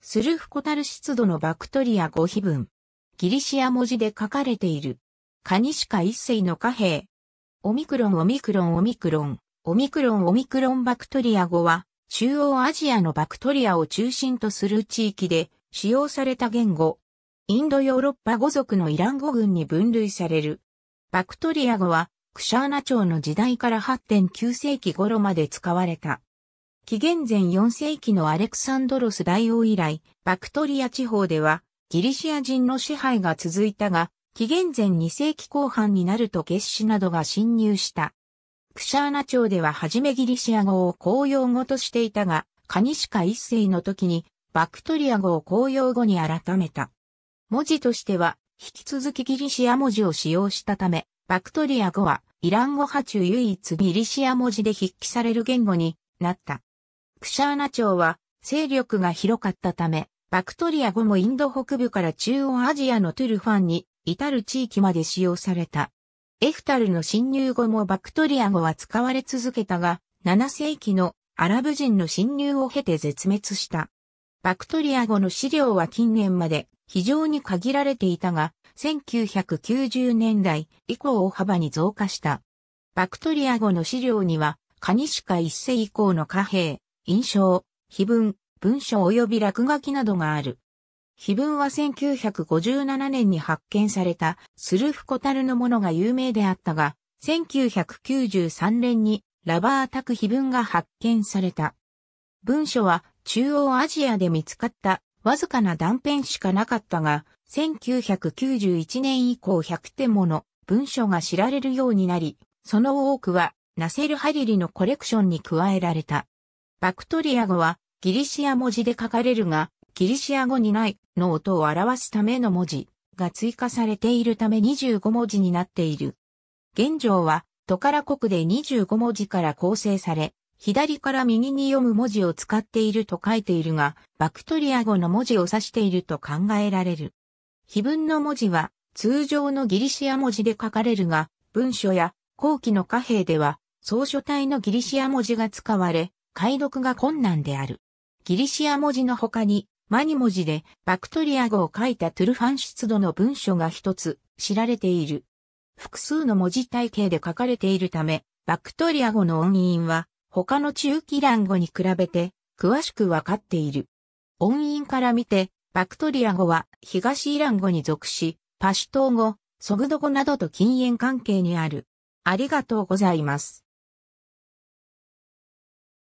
スルフコタル湿度のバクトリア語碑文。ギリシア文字で書かれている。カニシカ一世の貨幣。オミクロンオミクロンオミクロン、オミクロンオミクロンバクトリア語は、中央アジアのバクトリアを中心とする地域で使用された言語。インドヨーロッパ語族のイラン語群に分類される。バクトリア語は、クシャーナ朝の時代から8.9世紀頃まで使われた。紀元前4世紀のアレクサンドロス大王以来、バクトリア地方ではギリシア人の支配が続いたが、紀元前2世紀後半になると月死などが侵入した。クシャーナ朝では初めギリシア語を公用語としていたが、カニシカ一世の時にバクトリア語を公用語に改めた。文字としては引き続きギリシア文字を使用したため、バクトリア語はイラン語派中唯一ギリシア文字で筆記される言語になった。クシャーナ朝は勢力が広かったため、バクトリア後もインド北部から中央アジアのトゥルファンに至る地域まで使用された。エフタルの侵入後もバクトリア語は使われ続けたが、7世紀のアラブ人の侵入を経て絶滅した。バクトリア語の資料は近年まで非常に限られていたが、1990年代以降大幅に増加した。バクトリア語の資料には、カニシカ一世以降の貨幣、印象、碑文、文書及び落書きなどがある。碑文は1957年に発見されたスルフコタルのものが有名であったが、1993年にラバータク碑文が発見された。文書は中央アジアで見つかったわずかな断片しかなかったが、1991年以降100点もの文書が知られるようになり、その多くはナセル・ハリリのコレクションに加えられた。バクトリア語はギリシア文字で書かれるが、ギリシア語にないの音を表すための文字が追加されているため25文字になっている。現状はトカラ国で25文字から構成され、左から右に読む文字を使っていると書いているが、バクトリア語の文字を指していると考えられる。碑文の文字は通常のギリシア文字で書かれるが、文書や後期の貨幣では、草書体のギリシア文字が使われ、解読が困難である。ギリシア文字の他に、マニ文字でバクトリア語を書いたトゥルファン出土の文書が一つ知られている。複数の文字体系で書かれているため、バクトリア語の音韻は他の中期蘭語に比べて詳しくわかっている。音韻から見て、バクトリア語は東イラン語に属し、パシュト語、ソグド語などと禁煙関係にある。ありがとうございます。